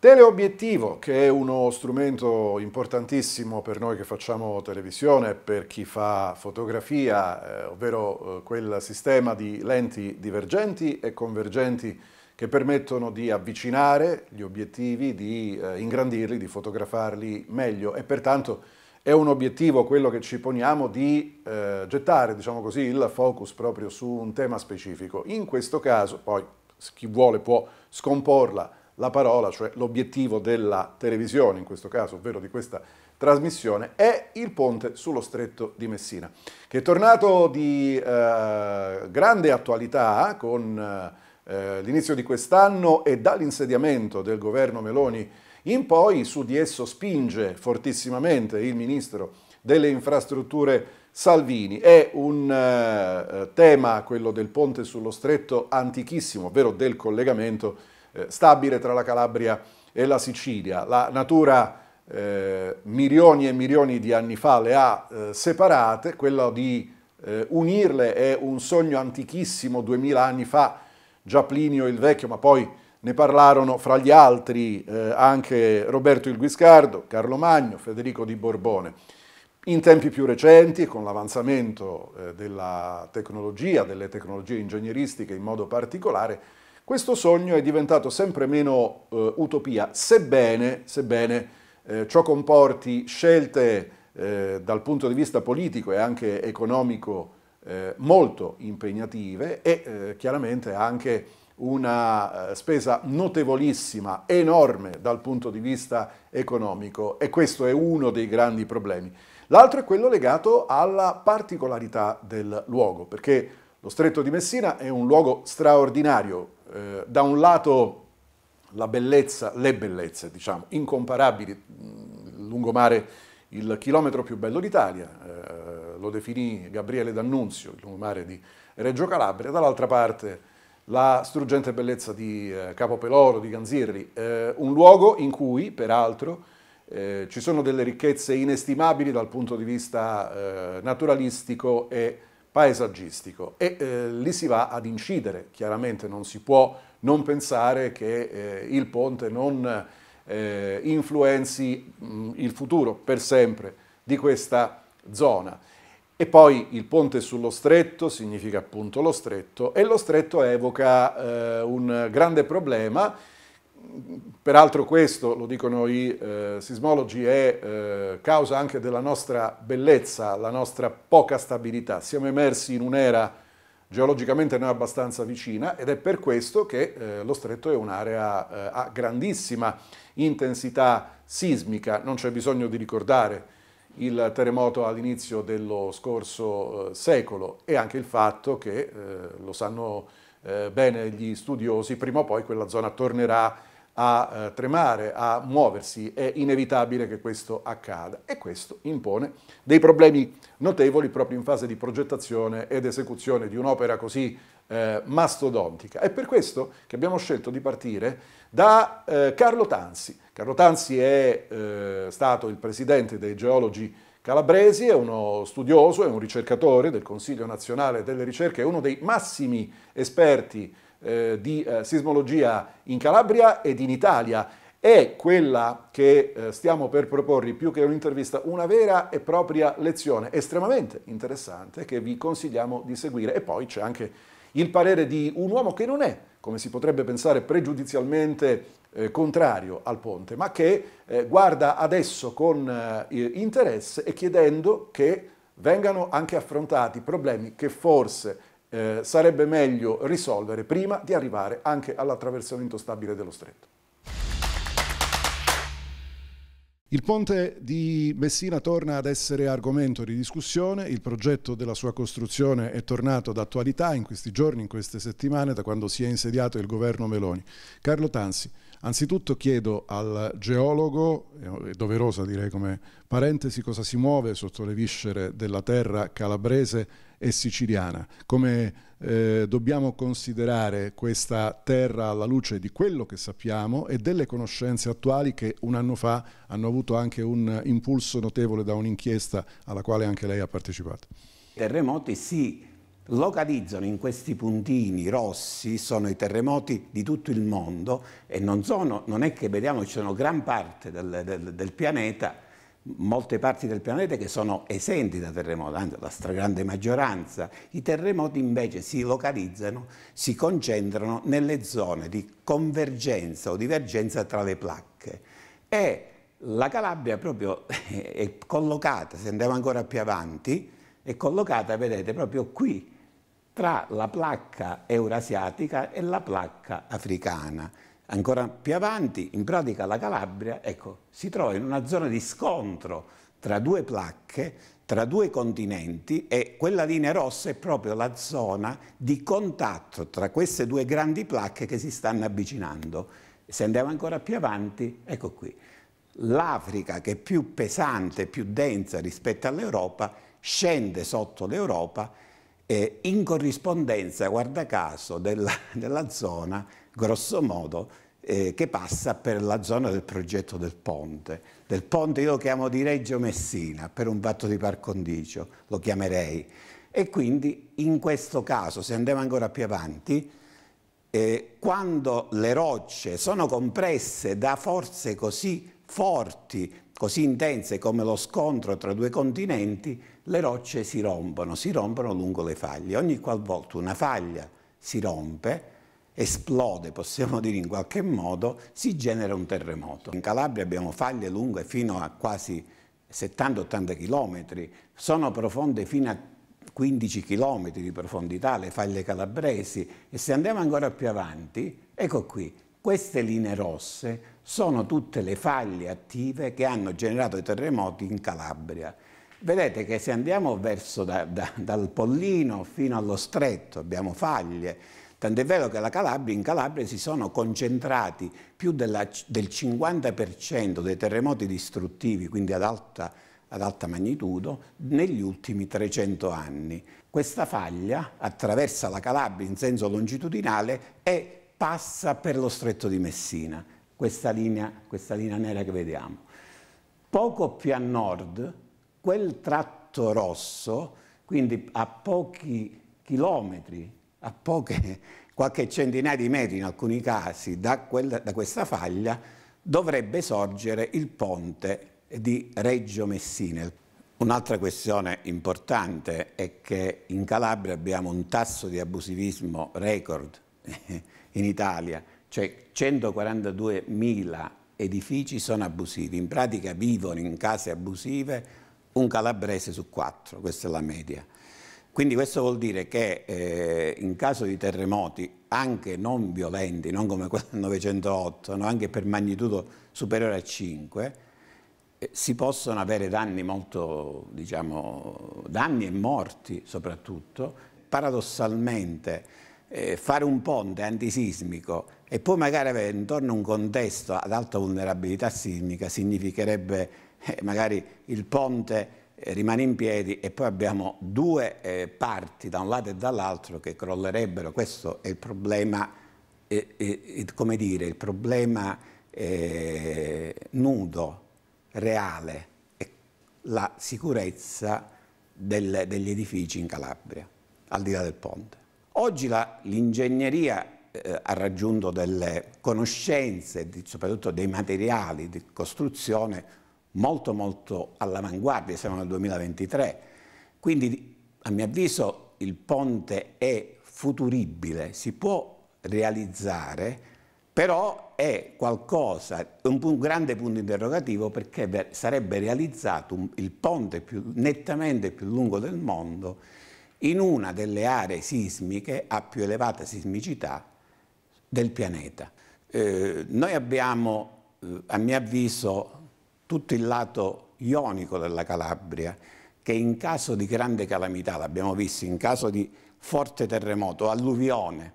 Teleobiettivo, che è uno strumento importantissimo per noi che facciamo televisione, per chi fa fotografia, eh, ovvero eh, quel sistema di lenti divergenti e convergenti che permettono di avvicinare gli obiettivi, di eh, ingrandirli, di fotografarli meglio e pertanto è un obiettivo quello che ci poniamo di eh, gettare, diciamo così, il focus proprio su un tema specifico. In questo caso, poi chi vuole può scomporla la parola, cioè l'obiettivo della televisione, in questo caso, ovvero di questa trasmissione, è il ponte sullo stretto di Messina, che è tornato di eh, grande attualità con eh, l'inizio di quest'anno e dall'insediamento del governo Meloni in poi, su di esso spinge fortissimamente il ministro delle infrastrutture Salvini. È un eh, tema, quello del ponte sullo stretto, antichissimo, ovvero del collegamento eh, stabile tra la Calabria e la Sicilia. La natura eh, milioni e milioni di anni fa le ha eh, separate, quello di eh, unirle è un sogno antichissimo, duemila anni fa, già Plinio il Vecchio, ma poi ne parlarono fra gli altri eh, anche Roberto il Guiscardo, Carlo Magno, Federico di Borbone. In tempi più recenti, con l'avanzamento eh, della tecnologia, delle tecnologie ingegneristiche in modo particolare, questo sogno è diventato sempre meno eh, utopia, sebbene, sebbene eh, ciò comporti scelte eh, dal punto di vista politico e anche economico eh, molto impegnative e eh, chiaramente anche una eh, spesa notevolissima, enorme dal punto di vista economico e questo è uno dei grandi problemi. L'altro è quello legato alla particolarità del luogo, perché lo Stretto di Messina è un luogo straordinario, eh, da un lato la bellezza, le bellezze, diciamo, incomparabili, il mm, lungomare il chilometro più bello d'Italia, eh, lo definì Gabriele D'Annunzio, il lungomare di Reggio Calabria, dall'altra parte la struggente bellezza di eh, Peloro, di Ganzirri, eh, un luogo in cui, peraltro, eh, ci sono delle ricchezze inestimabili dal punto di vista eh, naturalistico e paesaggistico e eh, lì si va ad incidere, chiaramente non si può non pensare che eh, il ponte non eh, influenzi mh, mm, il futuro per sempre di questa zona. E poi il ponte sullo stretto significa appunto lo stretto e lo stretto evoca eh, un grande problema peraltro questo, lo dicono i eh, sismologi, è eh, causa anche della nostra bellezza, la nostra poca stabilità. Siamo immersi in un'era geologicamente non abbastanza vicina ed è per questo che eh, lo stretto è un'area eh, a grandissima intensità sismica, non c'è bisogno di ricordare il terremoto all'inizio dello scorso eh, secolo e anche il fatto che, eh, lo sanno bene gli studiosi, prima o poi quella zona tornerà a eh, tremare, a muoversi, è inevitabile che questo accada e questo impone dei problemi notevoli proprio in fase di progettazione ed esecuzione di un'opera così eh, mastodontica. È per questo che abbiamo scelto di partire da eh, Carlo Tanzi. Carlo Tanzi è eh, stato il presidente dei geologi Calabresi è uno studioso, è un ricercatore del Consiglio nazionale delle ricerche, è uno dei massimi esperti eh, di eh, sismologia in Calabria ed in Italia. È quella che eh, stiamo per proporvi più che un'intervista, una vera e propria lezione estremamente interessante che vi consigliamo di seguire. E poi c'è anche il parere di un uomo che non è, come si potrebbe pensare pregiudizialmente, eh, contrario al ponte, ma che eh, guarda adesso con eh, interesse e chiedendo che vengano anche affrontati problemi che forse eh, sarebbe meglio risolvere prima di arrivare anche all'attraversamento stabile dello stretto. Il ponte di Messina torna ad essere argomento di discussione, il progetto della sua costruzione è tornato d'attualità in questi giorni, in queste settimane, da quando si è insediato il governo Meloni. Carlo Tanzi, anzitutto chiedo al geologo, è eh, doverosa direi come parentesi, cosa si muove sotto le viscere della terra calabrese e siciliana, come eh, dobbiamo considerare questa terra alla luce di quello che sappiamo e delle conoscenze attuali che un anno fa hanno avuto anche un impulso notevole da un'inchiesta alla quale anche lei ha partecipato. I terremoti si localizzano in questi puntini rossi, sono i terremoti di tutto il mondo e non, sono, non è che vediamo, che ci sono gran parte del, del, del pianeta molte parti del pianeta che sono esenti da terremoti, anzi la stragrande maggioranza. I terremoti invece si localizzano, si concentrano nelle zone di convergenza o divergenza tra le placche e la Calabria proprio è collocata, se andiamo ancora più avanti, è collocata, vedete, proprio qui, tra la placca eurasiatica e la placca africana. Ancora più avanti, in pratica la Calabria ecco, si trova in una zona di scontro tra due placche, tra due continenti e quella linea rossa è proprio la zona di contatto tra queste due grandi placche che si stanno avvicinando. Se andiamo ancora più avanti, ecco qui, l'Africa che è più pesante, più densa rispetto all'Europa, scende sotto l'Europa eh, in corrispondenza, guarda caso, della, della zona grosso modo, eh, che passa per la zona del progetto del ponte. Del ponte io lo chiamo di Reggio Messina, per un fatto di par condicio, lo chiamerei. E quindi in questo caso, se andiamo ancora più avanti, eh, quando le rocce sono compresse da forze così forti, così intense come lo scontro tra due continenti, le rocce si rompono, si rompono lungo le faglie. Ogni qualvolta una faglia si rompe, esplode, possiamo dire in qualche modo, si genera un terremoto. In Calabria abbiamo faglie lunghe fino a quasi 70-80 km, sono profonde fino a 15 km di profondità le faglie calabresi e se andiamo ancora più avanti, ecco qui, queste linee rosse sono tutte le faglie attive che hanno generato i terremoti in Calabria. Vedete che se andiamo verso da, da, dal Pollino fino allo Stretto abbiamo faglie, Tant'è vero che Calabria, in Calabria si sono concentrati più della, del 50% dei terremoti distruttivi, quindi ad alta, ad alta magnitudo, negli ultimi 300 anni. Questa faglia attraversa la Calabria in senso longitudinale e passa per lo stretto di Messina, questa linea, questa linea nera che vediamo. Poco più a nord, quel tratto rosso, quindi a pochi chilometri a poche, qualche centinaia di metri in alcuni casi da, quella, da questa faglia dovrebbe sorgere il ponte di Reggio Messina. Un'altra questione importante è che in Calabria abbiamo un tasso di abusivismo record in Italia, cioè 142.000 edifici sono abusivi, in pratica vivono in case abusive un calabrese su quattro, questa è la media. Quindi questo vuol dire che eh, in caso di terremoti, anche non violenti, non come quello del 908, no? anche per magnitudo superiore a 5, eh, si possono avere danni molto, diciamo, danni e morti soprattutto. Paradossalmente eh, fare un ponte antisismico e poi magari avere intorno un contesto ad alta vulnerabilità sismica significherebbe eh, magari il ponte eh, rimane in piedi e poi abbiamo due eh, parti da un lato e dall'altro che crollerebbero. Questo è il problema, eh, eh, come dire, il problema eh, nudo, reale, è la sicurezza del, degli edifici in Calabria, al di là del ponte. Oggi l'ingegneria eh, ha raggiunto delle conoscenze, di, soprattutto dei materiali di costruzione molto molto all'avanguardia, siamo nel 2023, quindi a mio avviso il ponte è futuribile, si può realizzare, però è qualcosa, un, un grande punto interrogativo perché sarebbe realizzato un, il ponte più, nettamente più lungo del mondo in una delle aree sismiche a più elevata sismicità del pianeta. Eh, noi abbiamo, eh, a mio avviso, tutto il lato ionico della Calabria, che in caso di grande calamità, l'abbiamo visto, in caso di forte terremoto, alluvione,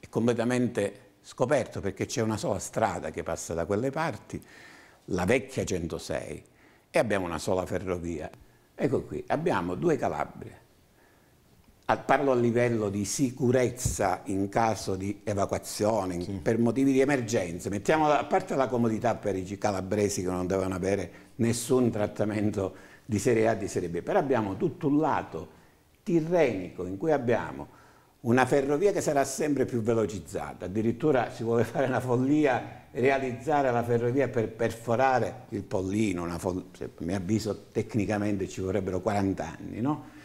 è completamente scoperto perché c'è una sola strada che passa da quelle parti, la vecchia 106, e abbiamo una sola ferrovia. Ecco qui, abbiamo due Calabrie, parlo a livello di sicurezza in caso di evacuazione, sì. per motivi di emergenza, mettiamo a parte la comodità per i calabresi che non devono avere nessun trattamento di serie A, di serie B, però abbiamo tutto un lato tirrenico in cui abbiamo una ferrovia che sarà sempre più velocizzata, addirittura si vuole fare una follia, realizzare la ferrovia per perforare il pollino, cioè, a mio avviso tecnicamente ci vorrebbero 40 anni, no?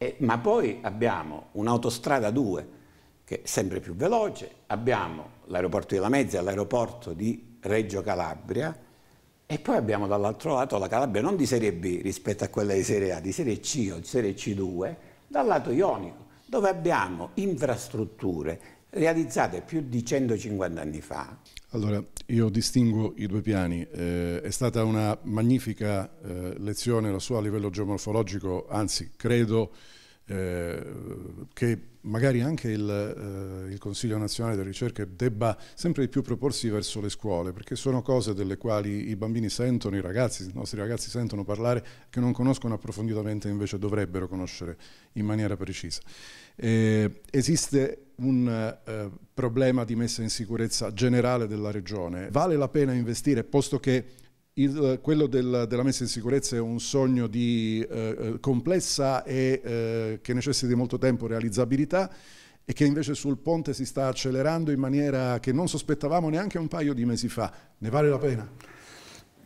E, ma poi abbiamo un'autostrada 2 che è sempre più veloce, abbiamo l'aeroporto di Lamezia, l'aeroporto di Reggio Calabria e poi abbiamo dall'altro lato la Calabria non di Serie B rispetto a quella di Serie A, di Serie C o di Serie C2, dal lato ionico, dove abbiamo infrastrutture realizzate più di 150 anni fa allora, io distingo i due piani. Eh, è stata una magnifica eh, lezione la sua a livello geomorfologico, anzi credo eh, che magari anche il, eh, il, Consiglio nazionale della ricerca debba sempre di più proporsi verso le scuole, perché sono cose delle quali i bambini sentono, i ragazzi, i nostri ragazzi sentono parlare, che non conoscono approfonditamente, invece dovrebbero conoscere in maniera precisa. Eh, esiste un eh, problema di messa in sicurezza generale della regione. Vale la pena investire, posto che il, eh, quello del, della messa in sicurezza è un sogno di eh, eh complessa e eh, che necessita di molto tempo realizzabilità e che invece sul ponte si sta accelerando in maniera che non sospettavamo neanche un paio di mesi fa. Ne vale la pena?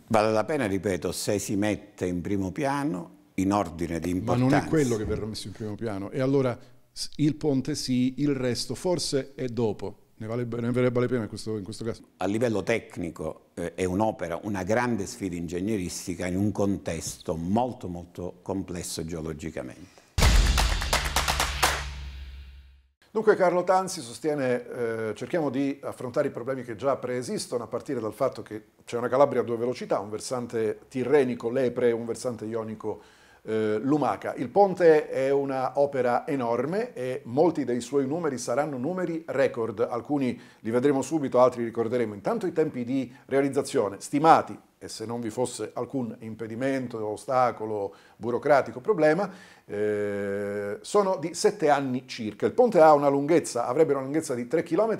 Vale la pena, ripeto, se si mette in primo piano in ordine di importanza. Ma non è quello che verrà messo in primo piano. E allora il ponte sì, il resto forse è dopo ne, vale, ne verrebbe la pena in questo, in questo, caso. A livello tecnico eh, è un'opera, una grande sfida ingegneristica in un contesto molto molto complesso geologicamente. Dunque Carlo Tanzi sostiene eh, cerchiamo di affrontare i problemi che già preesistono a partire dal fatto che c'è una Calabria a due velocità, un versante tirrenico lepre e un versante ionico eh, Lumaca. Il ponte è un'opera enorme e molti dei suoi numeri saranno numeri record, alcuni li vedremo subito, altri ricorderemo. Intanto i tempi di realizzazione stimati e se non vi fosse alcun impedimento, ostacolo, burocratico, problema, eh, sono di 7 anni circa. Il ponte ha una lunghezza, avrebbe una lunghezza di 3 km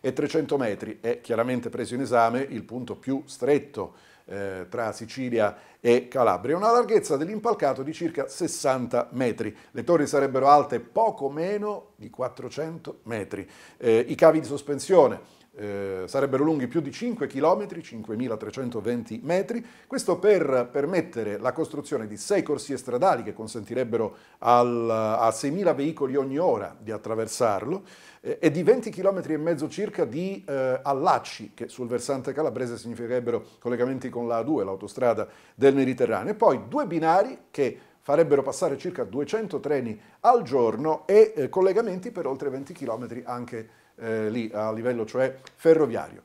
e 300 metri, è chiaramente preso in esame il punto più stretto eh, tra Sicilia e Calabria, una larghezza dell'impalcato di circa 60 metri. Le torri sarebbero alte poco meno di 400 metri. Eh, I cavi di sospensione eh, sarebbero lunghi più di 5 km, 5.320 metri, questo per permettere la costruzione di 6 corsie stradali che consentirebbero al, a 6.000 veicoli ogni ora di attraversarlo, eh, e di 20 km e mezzo circa di eh, allacci, che sul versante calabrese significherebbero collegamenti con la A2, l'autostrada del Mediterraneo, e poi due binari che farebbero passare circa 200 treni al giorno e eh, collegamenti per oltre 20 km anche eh, lì a livello cioè ferroviario.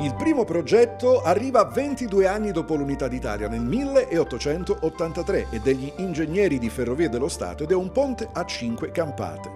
Il primo progetto arriva 22 anni dopo l'Unità d'Italia, nel 1883, è degli ingegneri di Ferrovie dello Stato ed è un ponte a cinque campate.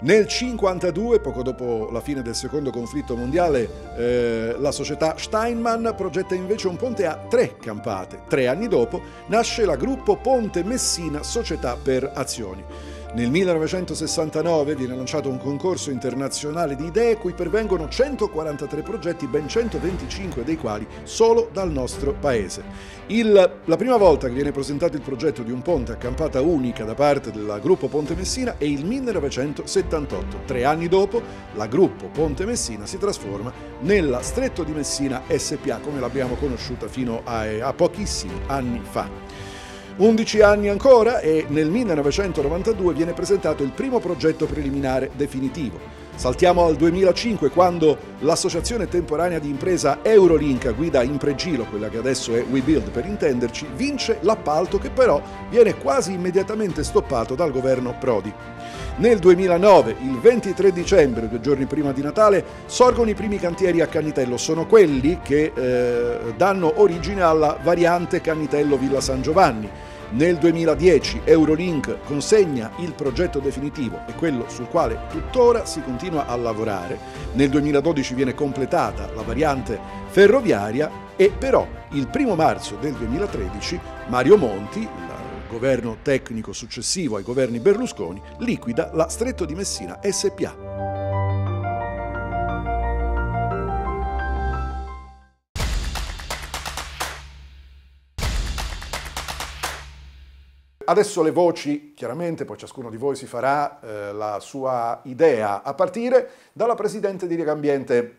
Nel 1952, poco dopo la fine del secondo conflitto mondiale, eh, la società Steinmann progetta invece un ponte a tre campate. Tre anni dopo nasce la gruppo Ponte Messina Società per Azioni. Nel 1969 viene lanciato un concorso internazionale di idee cui pervengono 143 progetti, ben 125 dei quali solo dal nostro paese. Il, la prima volta che viene presentato il progetto di un ponte a campata unica da parte della gruppo Ponte Messina è il 1978. Tre anni dopo la gruppo Ponte Messina si trasforma nella Stretto di Messina SPA come l'abbiamo conosciuta fino a, a pochissimi anni fa. 11 anni ancora e nel 1992 viene presentato il primo progetto preliminare definitivo. Saltiamo al 2005 quando l'associazione temporanea di impresa Eurolink a guida Impregilo, quella che adesso è WeBuild per intenderci, vince l'appalto che però viene quasi immediatamente stoppato dal governo Prodi. Nel 2009, il 23 dicembre, due giorni prima di Natale, sorgono i primi cantieri a Cannitello. Sono quelli che eh, danno origine alla variante Cannitello-Villa San Giovanni nel 2010 Eurolink consegna il progetto definitivo e quello sul quale tuttora si continua a lavorare. Nel 2012 viene completata la variante ferroviaria e però il primo marzo del 2013 Mario Monti, il governo tecnico successivo ai governi Berlusconi, liquida la Stretto di Messina SPA. adesso le voci, chiaramente poi ciascuno di voi si farà eh, la sua idea, a partire dalla Presidente di Lega Ambiente,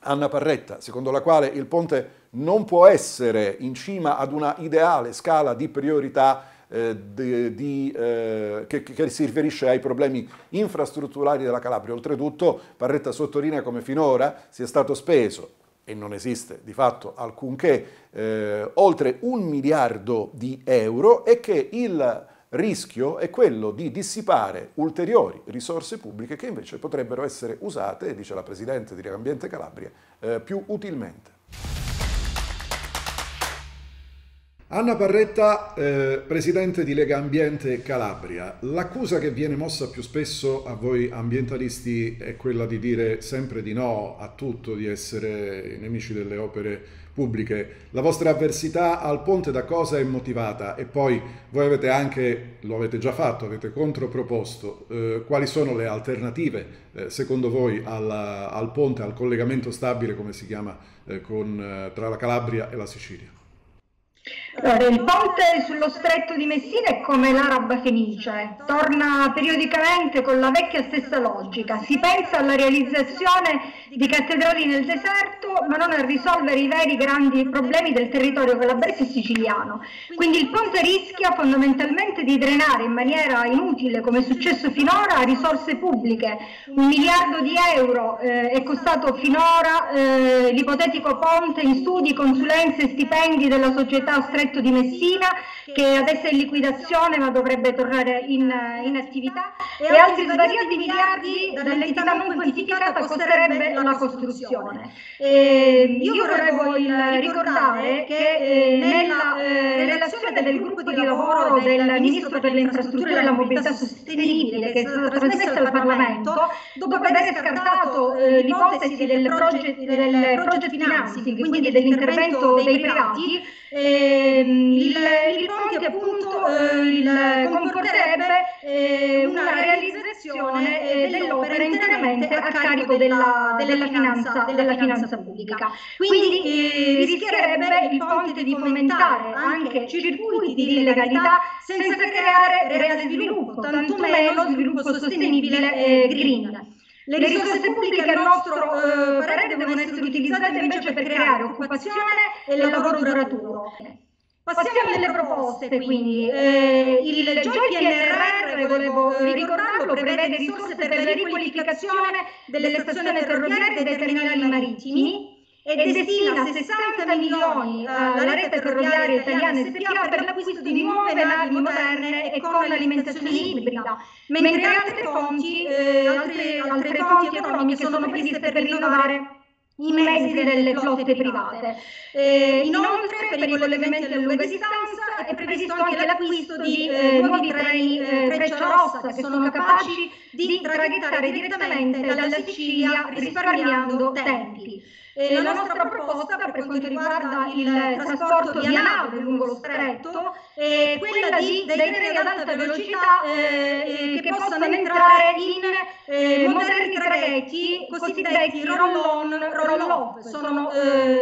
Anna Parretta, secondo la quale il ponte non può essere in cima ad una ideale scala di priorità eh, di, di, eh, che, che, si riferisce ai problemi infrastrutturali della Calabria. Oltretutto Parretta sottolinea come finora sia stato speso e non esiste di fatto alcunché, eh, oltre un miliardo di euro e che il rischio è quello di dissipare ulteriori risorse pubbliche che invece potrebbero essere usate, dice la Presidente di Ambiente Calabria, eh, più utilmente. Anna Parretta, eh, presidente di Lega Ambiente Calabria, l'accusa che viene mossa più spesso a voi ambientalisti è quella di dire sempre di no a tutto, di essere nemici delle opere pubbliche. La vostra avversità al ponte da cosa è motivata? E poi voi avete anche, lo avete già fatto, avete controproposto eh, quali sono le alternative eh, secondo voi alla, al ponte, al collegamento stabile come si chiama eh, con, eh, tra la Calabria e la Sicilia? Allora, eh, il ponte sullo stretto di Messina è come l'araba fenice, torna periodicamente con la vecchia stessa logica. Si pensa alla realizzazione di cattedrali nel deserto, ma non a risolvere i veri grandi problemi del territorio calabrese e siciliano. Quindi il ponte rischia fondamentalmente di drenare in maniera inutile, come è successo finora, risorse pubbliche. Un miliardo di euro eh, è costato finora eh, eh, l'ipotetico ponte in studi, consulenze e stipendi della società Stretto di Messina che adesso è in liquidazione ma dovrebbe tornare in, eh, in attività e, e altri svariati miliardi dall'entità non quantificata costerebbe la costruzione. Eh, io vorrei ricordare che eh, nella relazione del gruppo di lavoro del Ministro per le infrastrutture e la mobilità sostenibile che è stata trasmessa al Parlamento, dopo aver scartato l'ipotesi del progetto del project financing, quindi dell'intervento dei privati, ehm, il, il Ponte appunto eh, eh il, comporterebbe eh, una realizzazione eh, eh dell'opera interamente a carico della, della, finanza, della finanza pubblica. Quindi eh, eh rischierebbe il Ponte di fomentare anche circuiti di illegalità senza creare reale sviluppo, tantomeno sviluppo sostenibile e green. Le risorse pubbliche a nostro eh, eh parere devono essere utilizzate invece per creare occupazione e lavoro duraturo. Passiamo alle proposte, quindi. Eh, eh, il già PNRR, eh, volevo ricordarlo, prevede risorse per la riqualificazione delle stazioni ferroviarie e dei terminali marittimi e destina 60 milioni eh, alla eh, rete ferroviaria italiana SPA per l'acquisto di nuove navi moderne e con l'alimentazione ibrida, mentre altre fonti, eh, eh, altre, altre fonti economiche sono previste per rinnovare i mezzi delle flotte private. Eh, eh inoltre, per i collegamenti a lunga distanza, è previsto anche l'acquisto di eh, eh, nuovi treni eh, Freccia eh, Rossa che sono capaci di traghettare direttamente dalla Sicilia risparmiando tempi. Eh, eh, la nostra proposta per quanto riguarda il trasporto via nave lungo lo stretto è quella di, dei treni ad alta velocità eh, che possano entrare in eh, moderni traghetti cosiddetti roll-on, roll-off, sono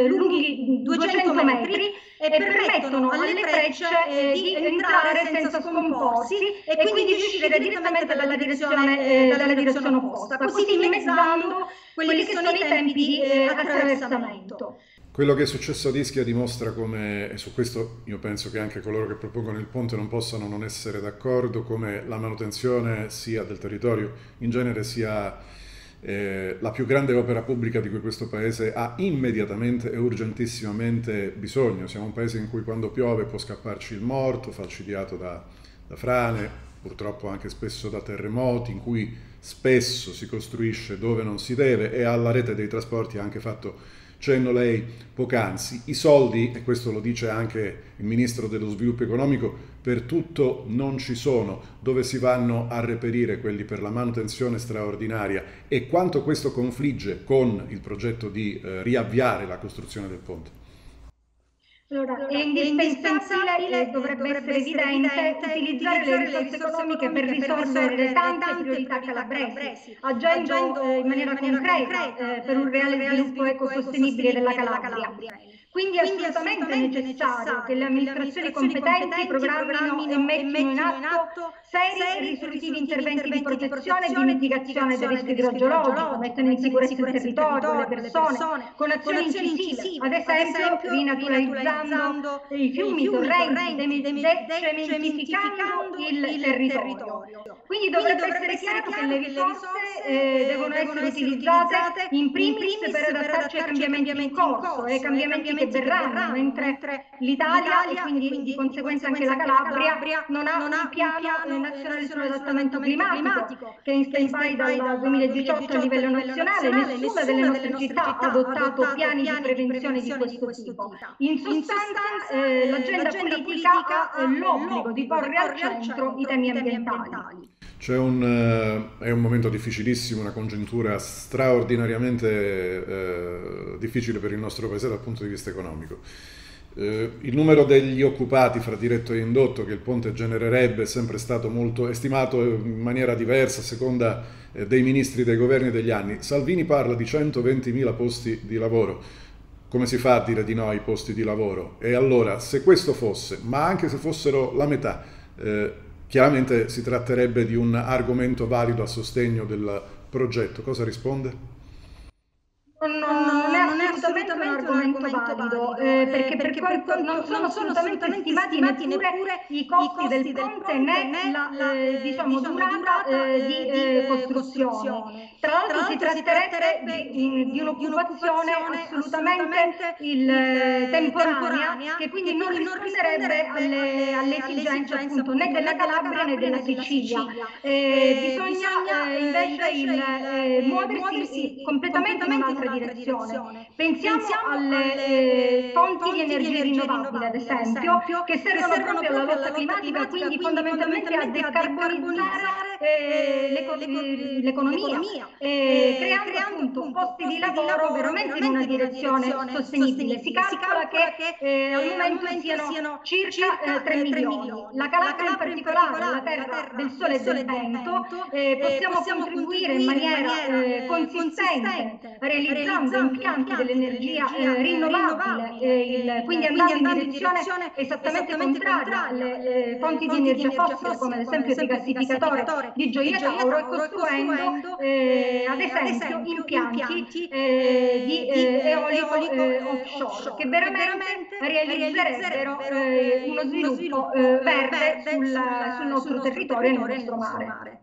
lunghi 200 metri e permettono alle frecce eh, di entrare senza scomporsi e quindi di uscire direttamente dalla direzione, eh, eh dalla direzione opposta, così dimezzando quelli che sono i tempi di eh, eh attraversamento. Quello che è successo a Ischia dimostra come, e su questo io penso che anche coloro che propongono il ponte non possano non essere d'accordo, come la manutenzione sia del territorio in genere sia eh, la più grande opera pubblica di cui questo paese ha immediatamente e urgentissimamente bisogno. Siamo un paese in cui quando piove può scapparci il morto, falcidiato da, da frane, purtroppo anche spesso da terremoti, in cui spesso si costruisce dove non si deve e alla rete dei trasporti ha anche fatto cenno lei poc'anzi. I soldi, e questo lo dice anche il Ministro dello Sviluppo Economico, per tutto non ci sono, dove si vanno a reperire quelli per la manutenzione straordinaria e quanto questo confligge con il progetto di eh, riavviare la costruzione del ponte? Allora, è indispensabile e dovrebbe essere evidente utilizzare le risorse economiche per risolvere le tante priorità calabresi, agendo eh, in maniera concreta eh, per eh, un reale sviluppo ecosostenibile della Calabria. Quindi è assolutamente, assolutamente necessario che le amministrazioni competenti programmino e mettano in atto seri e risolutivi interventi di protezione e di mitigazione del rischio idrogeologico, mettendo in sicurezza il territorio, le persone, con azioni incisive, ad esempio rinaturalizzando i fiumi, i torrenti, decementificando il territorio. Quindi dovrebbe essere chiaro che le risorse eh, eh, devono essere utilizzate in primis per adattarci ai cambiamenti in corso e ai cambiamenti che verranno, mentre l'Italia e quindi, quindi, di conseguenza anche la Calabria, Calabria non ha, non ha un piano, piano nazionale sull'adattamento climatico che in stand-by dal 2018 a livello nazionale, nazionale nessuna delle nostre città ha adottato piani di prevenzione di questo tipo. In sostanza eh, eh l'agenda politica ha l'obbligo di porre al centro i temi ambientali. C'è un, eh, è un momento difficilissimo, una congiuntura straordinariamente eh, difficile per il nostro paese dal punto di vista economico. Eh, il numero degli occupati fra diretto e indotto che il ponte genererebbe è sempre stato molto stimato eh, in maniera diversa a seconda eh, dei ministri dei governi degli anni. Salvini parla di 120.000 posti di lavoro. Come si fa a dire di no ai posti di lavoro? E allora, se questo fosse, ma anche se fossero la metà, eh, chiaramente si tratterebbe di un argomento valido a sostegno del progetto. Cosa risponde? non, non, è non, è assolutamente un argomento valido, eh, eh, perché, perché, perché poi non sono, sono assolutamente stimati neppure, i costi, costi del, del ponte né la, la eh, eh diciamo, diciamo, durata eh, eh, di, di costruzione. costruzione. Tra l'altro si tratterebbe di, di un'occupazione assolutamente il, temporanea, che quindi non risponderebbe alle, alle esigenze appunto, né della Calabria né della Sicilia. bisogna invece muoversi completamente in un'altra direzione. direzione. Pensiamo, Pensiamo alle, alle fonti, eh, eh, fonti di energia rinnovabile, rinnovabile, ad esempio, che servono, che servono proprio alla lotta climatica, climatica quindi, quindi fondamentalmente a decarbonizzare eh, eh l'eco- l'economia, l'economia eh, creando, creando appunto posti di lavoro, lavoro veramente, in una direzione, direzione sostenibile. sostenibile. Si, calcola che, eh, al momento siano, siano circa, circa 3, milioni. La Calabria in particolare, la terra, del sole e del vento, possiamo contribuire in maniera consistente a realizzare realizzando impianti dell'energia eh, eh rinnovabile, eh, il, eh, quindi andando in direzione esattamente, esattamente contraria alle eh, fonti di energia fossile, come ad esempio il rigassificatore di Gioia Tauro, e costruendo ad esempio impianti di eolico offshore, che veramente realizzerebbero uno sviluppo verde sul nostro territorio e nel nostro mare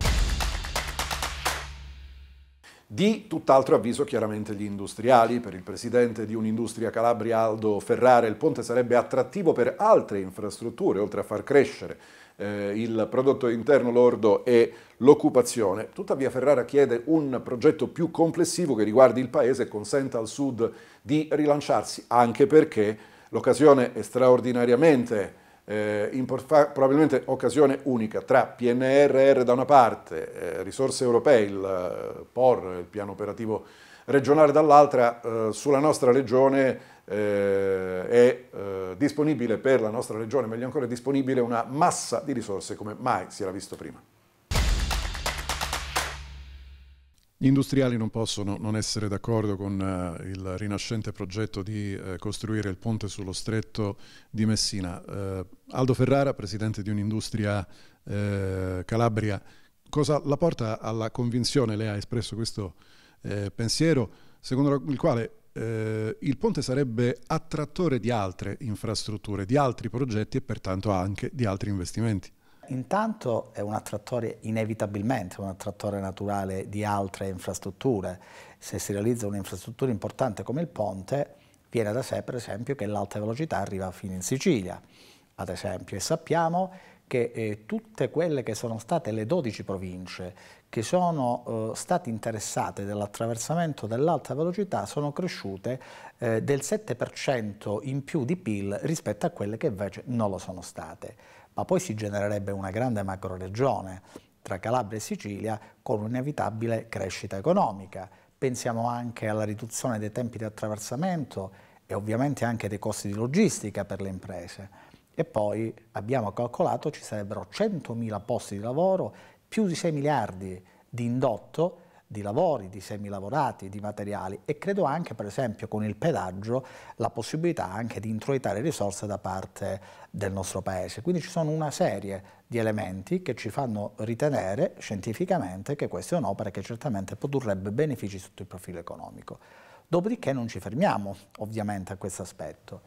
di tutt'altro avviso chiaramente gli industriali. Per il presidente di un'industria Calabria Aldo Ferrara, il ponte sarebbe attrattivo per altre infrastrutture, oltre a far crescere eh, il prodotto interno lordo e l'occupazione. Tuttavia Ferrara chiede un progetto più complessivo che riguardi il paese e consenta al sud di rilanciarsi, anche perché l'occasione è straordinariamente eh, probabilmente occasione unica tra PNRR da una parte, eh, risorse europee, il eh, POR, il piano operativo regionale dall'altra, eh, sulla nostra regione eh, è disponibile per la nostra regione, meglio ancora è disponibile una massa di risorse come mai si era visto prima. Gli industriali non possono non essere d'accordo con uh, il rinascente progetto di uh, costruire il ponte sullo stretto di Messina. Uh, Aldo Ferrara, presidente di un'industria Calabria, cosa la porta alla convinzione, lei ha espresso questo pensiero, secondo il quale il ponte sarebbe attrattore di altre infrastrutture, di altri progetti e pertanto anche di altri investimenti? intanto è un attrattore inevitabilmente, un attrattore naturale di altre infrastrutture. Se si realizza un'infrastruttura importante come il ponte, viene da sé per esempio che l'alta velocità arriva fino in Sicilia, ad esempio, e sappiamo che eh, tutte quelle che sono state le 12 province che sono eh, state interessate dall'attraversamento dell'alta velocità sono cresciute eh, del 7% in più di PIL rispetto a quelle che invece non lo sono state ma poi si genererebbe una grande macroregione tra Calabria e Sicilia con un'inevitabile crescita economica. Pensiamo anche alla riduzione dei tempi di attraversamento e ovviamente anche dei costi di logistica per le imprese. E poi abbiamo calcolato ci sarebbero 100.000 posti di lavoro, più di 6 miliardi di indotto di lavori, di semilavorati, di materiali e credo anche per esempio con il pedaggio la possibilità anche di introitare risorse da parte del nostro paese. Quindi ci sono una serie di elementi che ci fanno ritenere scientificamente che questa è un'opera che certamente produrrebbe benefici sotto il profilo economico. Dopodiché non ci fermiamo ovviamente a questo aspetto.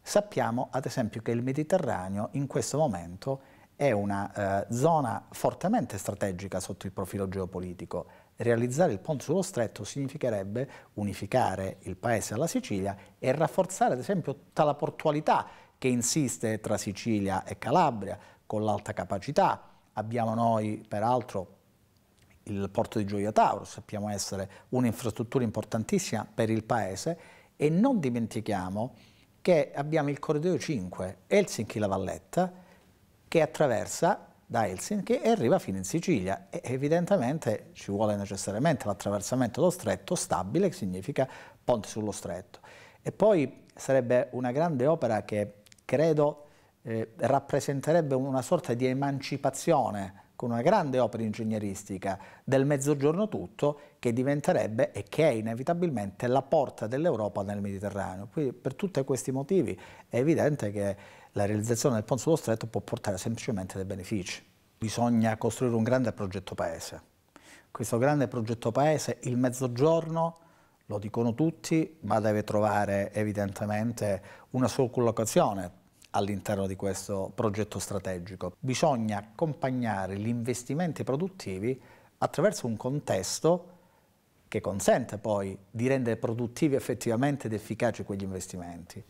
Sappiamo ad esempio che il Mediterraneo in questo momento è una eh, zona fortemente strategica sotto il profilo geopolitico realizzare il ponte sullo stretto significherebbe unificare il paese alla Sicilia e rafforzare ad esempio tutta la portualità che insiste tra Sicilia e Calabria con l'alta capacità. Abbiamo noi peraltro il porto di Gioia Tauro, sappiamo essere un'infrastruttura importantissima per il paese e non dimentichiamo che abbiamo il corridoio 5 Helsinki-La Valletta che attraversa da Helsinki e arriva fino in Sicilia e evidentemente ci vuole necessariamente l'attraversamento dello stretto stabile che significa ponte sullo stretto. E poi sarebbe una grande opera che credo eh, rappresenterebbe una sorta di emancipazione con una grande opera ingegneristica del mezzogiorno tutto che diventerebbe e che è inevitabilmente la porta dell'Europa nel Mediterraneo. Quindi per tutti questi motivi è evidente che la realizzazione del ponte sullo stretto può portare semplicemente dei benefici. Bisogna costruire un grande progetto paese. Questo grande progetto paese, il mezzogiorno, lo dicono tutti, ma deve trovare evidentemente una sua collocazione all'interno di questo progetto strategico. Bisogna accompagnare gli investimenti produttivi attraverso un contesto che consente poi di rendere produttivi effettivamente ed efficaci quegli investimenti.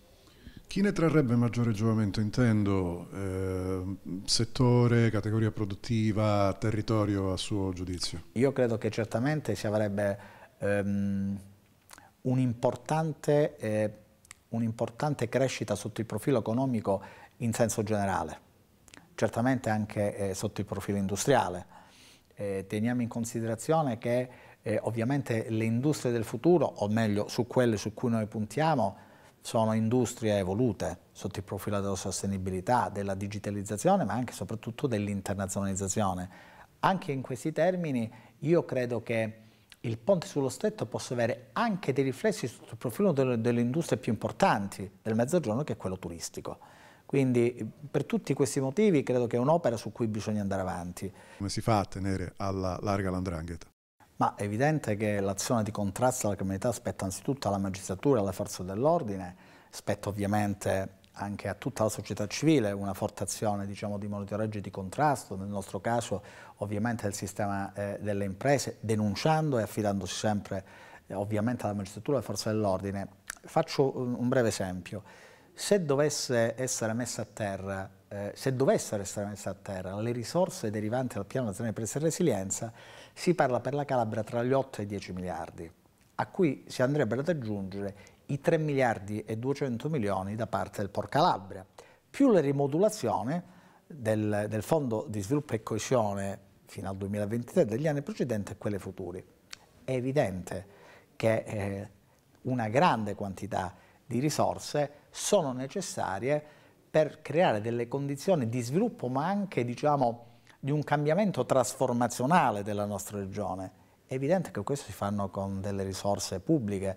Chi ne trarrebbe maggiore giovamento intendo? Eh, settore, categoria produttiva, territorio a suo giudizio? Io credo che certamente si avrebbe ehm, eh, un'importante eh, un crescita sotto il profilo economico in senso generale, certamente anche eh, sotto il profilo industriale. Eh, teniamo in considerazione che eh, ovviamente le industrie del futuro, o meglio su quelle su cui noi puntiamo, sono industrie evolute sotto il profilo della sostenibilità, della digitalizzazione, ma anche e soprattutto dell'internazionalizzazione. Anche in questi termini io credo che il ponte sullo stretto possa avere anche dei riflessi sotto il profilo delle, delle industrie più importanti del mezzogiorno che è quello turistico. Quindi per tutti questi motivi credo che è un'opera su cui bisogna andare avanti. Come si fa a tenere alla larga l'andrangheta? Ma è evidente che l'azione di contrasto alla criminalità spetta anzitutto alla magistratura e alle forze dell'ordine, spetta ovviamente anche a tutta la società civile una forte azione diciamo, di monitoraggio e di contrasto, nel nostro caso ovviamente del sistema eh, delle imprese, denunciando e affidandosi sempre eh, ovviamente alla magistratura e alle forze dell'ordine. Faccio un, un, breve esempio. Se dovesse essere messa a terra, eh, se dovessero essere messe a terra le risorse derivanti dal piano nazionale di presa e resilienza, si parla per la Calabria tra gli 8 e i 10 miliardi, a cui si andrebbero ad aggiungere i 3 miliardi e 200 milioni da parte del Calabria, più la rimodulazione del, del Fondo di Sviluppo e Coesione fino al 2023 degli anni precedenti e quelli futuri. È evidente che eh, una grande quantità di risorse sono necessarie per creare delle condizioni di sviluppo ma anche diciamo, di un cambiamento trasformazionale della nostra regione. È evidente che questo si fanno con delle risorse pubbliche,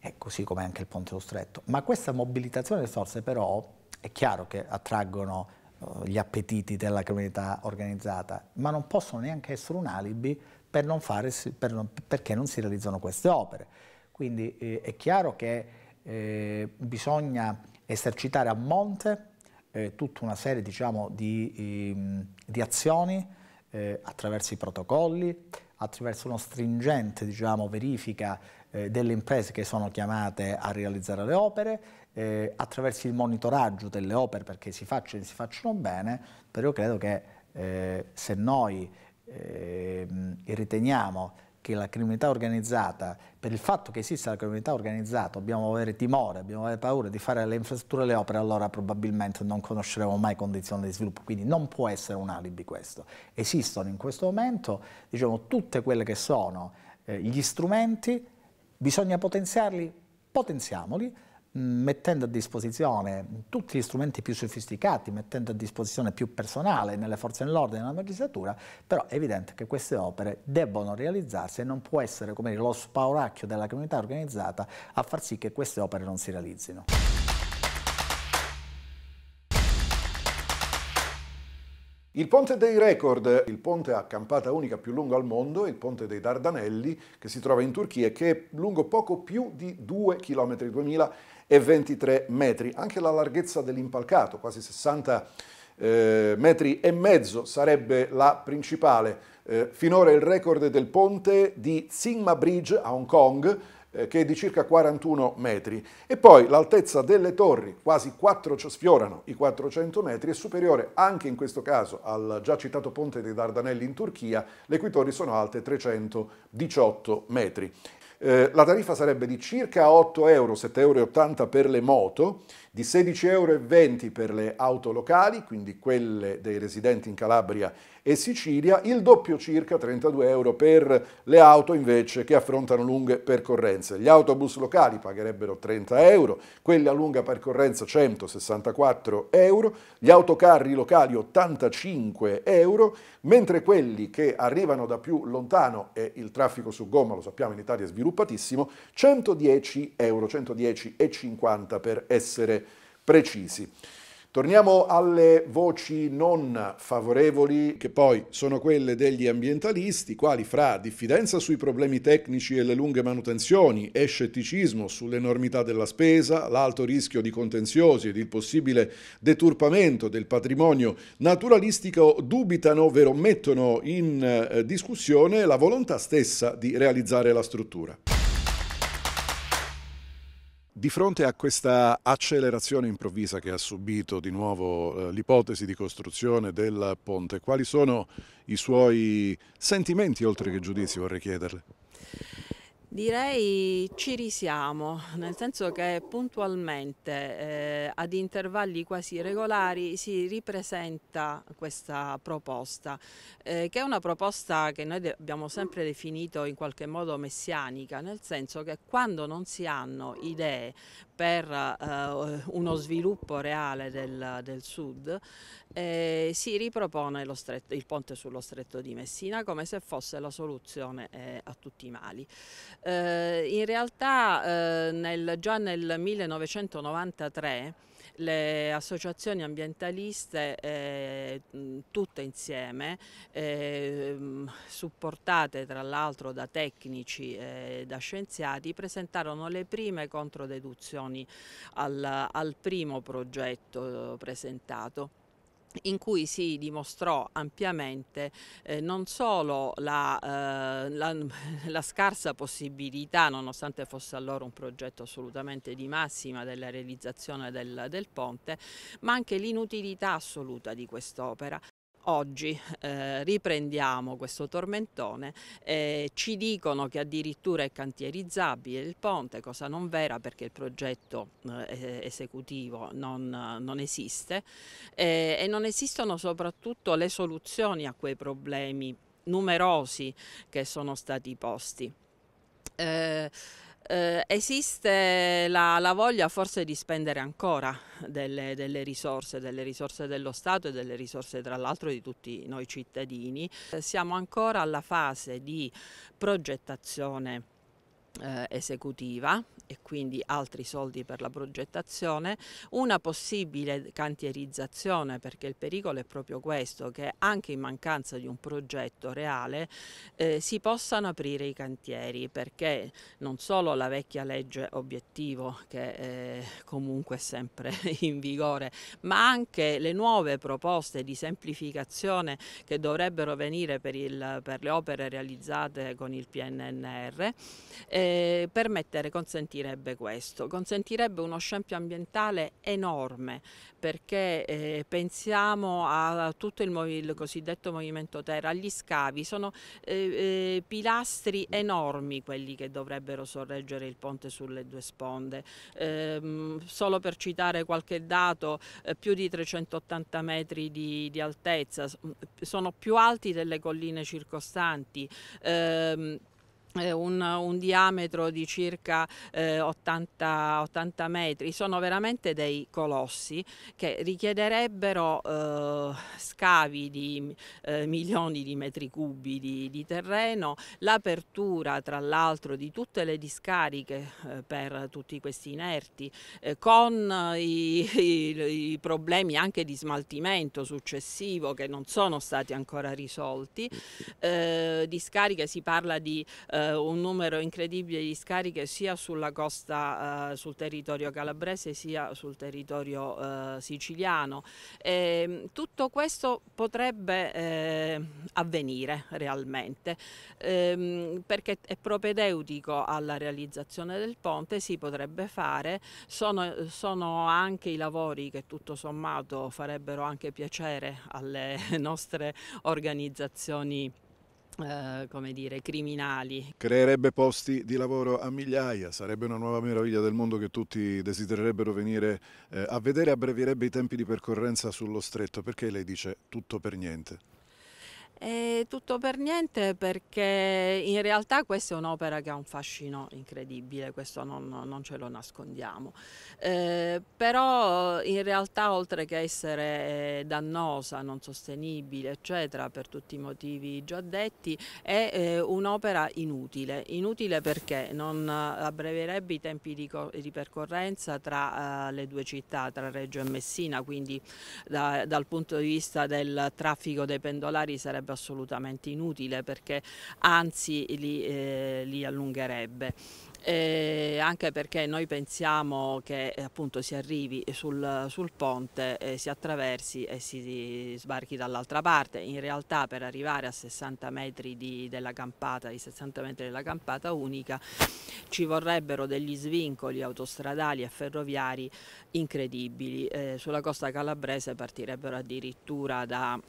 eh, così come anche il ponte lo stretto. Ma questa mobilitazione delle risorse però è chiaro che attraggono eh, gli appetiti della criminalità organizzata, ma non possono neanche essere un alibi per non fare, per non, perché non si realizzano queste opere. Quindi eh, è chiaro che eh, bisogna esercitare a monte eh, tutta una serie diciamo, di, ehm, di, azioni eh, attraverso i protocolli, attraverso una stringente diciamo, verifica eh, delle imprese che sono chiamate a realizzare le opere, eh, attraverso il monitoraggio delle opere perché si facciano e si facciano bene, però io credo che eh, se noi ehm, riteniamo che la criminalità organizzata, per il fatto che esista la criminalità organizzata, dobbiamo avere timore, dobbiamo avere paura di fare le infrastrutture e le opere, allora probabilmente non conosceremo mai condizioni di sviluppo. Quindi non può essere un alibi questo. Esistono in questo momento diciamo, tutte quelle che sono eh, gli strumenti, bisogna potenziarli, potenziamoli, mettendo a disposizione tutti gli strumenti più sofisticati, mettendo a disposizione più personale nelle forze dell'ordine e nella magistratura, però è evidente che queste opere debbono realizzarsi e non può essere dire, lo spauracchio della comunità organizzata a far sì che queste opere non si realizzino. Il ponte dei record, il ponte a campata unica più lungo al mondo, il ponte dei Dardanelli, che si trova in Turchia e che è lungo poco più di 2 km, 2023 metri. Anche la larghezza dell'impalcato, quasi 60 eh, metri e mezzo, sarebbe la principale. Eh, finora il record del ponte di Tsinghma Bridge a Hong Kong, eh, che è di circa 41 metri e poi l'altezza delle torri, quasi 4, sfiorano i 400 metri, è superiore anche in questo caso al già citato ponte dei Dardanelli in Turchia, le cui torri sono alte 318 metri. Eh, la tariffa sarebbe di circa 8 euro, 7,80 euro per le moto di 16,20 euro per le auto locali, quindi quelle dei residenti in Calabria e Sicilia, il doppio circa 32 euro per le auto invece che affrontano lunghe percorrenze. Gli autobus locali pagherebbero 30 euro, quelli a lunga percorrenza 164 euro, gli autocarri locali 85 euro, mentre quelli che arrivano da più lontano e il traffico su gomma, lo sappiamo in Italia è sviluppatissimo, 110 euro, 110,50 per essere precisi. Torniamo alle voci non favorevoli, che poi sono quelle degli ambientalisti, quali fra diffidenza sui problemi tecnici e le lunghe manutenzioni e scetticismo sull'enormità della spesa, l'alto rischio di contenziosi ed il possibile deturpamento del patrimonio naturalistico, dubitano, ovvero mettono in eh, discussione la volontà stessa di realizzare la struttura. Di fronte a questa accelerazione improvvisa che ha subito di nuovo eh, l'ipotesi di costruzione del ponte, quali sono i suoi sentimenti oltre che giudizi vorrei chiederle? Direi ci risiamo, nel senso che puntualmente eh, ad intervalli quasi regolari si ripresenta questa proposta, eh, che è una proposta che noi abbiamo sempre definito in qualche modo messianica, nel senso che quando non si hanno idee per eh, uno sviluppo reale del, del sud, eh, si ripropone stretto, il ponte sullo stretto di Messina come se fosse la soluzione eh, a tutti i mali. Eh, in realtà eh, nel, già nel 1993 le associazioni ambientaliste eh, tutte insieme, eh, supportate tra l'altro da tecnici e da scienziati, presentarono le prime controdeduzioni al, al primo progetto eh, presentato in cui si dimostrò ampiamente eh, non solo la, eh, la, la, scarsa possibilità, nonostante fosse allora un progetto assolutamente di massima della realizzazione del, del ponte, ma anche l'inutilità assoluta di quest'opera. Oggi eh, riprendiamo questo tormentone, eh, ci dicono che addirittura è cantierizzabile il ponte, cosa non vera perché il progetto eh, esecutivo non, non esiste eh, e non esistono soprattutto le soluzioni a quei problemi numerosi che sono stati posti. Eh, eh, esiste la, la, voglia forse di spendere ancora delle, delle, risorse, delle risorse dello Stato e delle risorse tra l'altro di tutti noi cittadini. Eh, siamo ancora alla fase di progettazione eh, esecutiva e quindi altri soldi per la progettazione, una possibile cantierizzazione perché il pericolo è proprio questo, che anche in mancanza di un progetto reale eh, si possano aprire i cantieri perché non solo la vecchia legge obiettivo che eh, comunque è sempre in vigore, ma anche le nuove proposte di semplificazione che dovrebbero venire per, il, per le opere realizzate con il PNNR eh, permettere consentire consentirebbe questo? Consentirebbe uno scempio ambientale enorme perché eh, pensiamo a tutto il, il, cosiddetto movimento terra, agli scavi, sono eh, eh, pilastri enormi quelli che dovrebbero sorreggere il ponte sulle due sponde. Ehm, solo per citare qualche dato, eh, più di 380 metri di, di altezza, sono più alti delle colline circostanti. Ehm, eh, un, un, diametro di circa eh, 80, 80, metri, sono veramente dei colossi che richiederebbero eh, scavi di eh, milioni di metri cubi di, di terreno, l'apertura tra l'altro di tutte le discariche eh, per tutti questi inerti, eh, con i, i, i, problemi anche di smaltimento successivo che non sono stati ancora risolti, mm. discariche si parla di eh, un numero incredibile di scariche sia sulla costa, eh, sul territorio calabrese sia sul territorio eh, siciliano. E, ehm, tutto questo potrebbe eh, avvenire realmente ehm, perché è propedeutico alla realizzazione del ponte, si potrebbe fare, sono, sono anche i lavori che tutto sommato farebbero anche piacere alle nostre organizzazioni eh, come dire, criminali. Creerebbe posti di lavoro a migliaia, sarebbe una nuova meraviglia del mondo che tutti desidererebbero venire eh, a vedere, abbrevierebbe i tempi di percorrenza sullo stretto. Perché lei dice tutto per niente? È tutto per niente perché in realtà questa è un'opera che ha un fascino incredibile, questo non, non ce lo nascondiamo, eh, però in realtà oltre che essere dannosa, non sostenibile, eccetera, per tutti i motivi già detti, è eh, un'opera inutile, inutile perché non abbreverebbe i tempi di, di percorrenza tra eh, le due città, tra Reggio e Messina, quindi da, dal punto di vista del traffico dei pendolari sarebbe sarebbe assolutamente inutile perché anzi li, eh, li allungherebbe. Eh, anche perché noi pensiamo che eh, appunto si arrivi sul, sul ponte, eh, si attraversi e si sbarchi dall'altra parte. In realtà per arrivare a 60 metri di, della campata, di 60 metri della campata unica, ci vorrebbero degli svincoli autostradali e ferroviari incredibili. Eh, sulla costa calabrese partirebbero addirittura da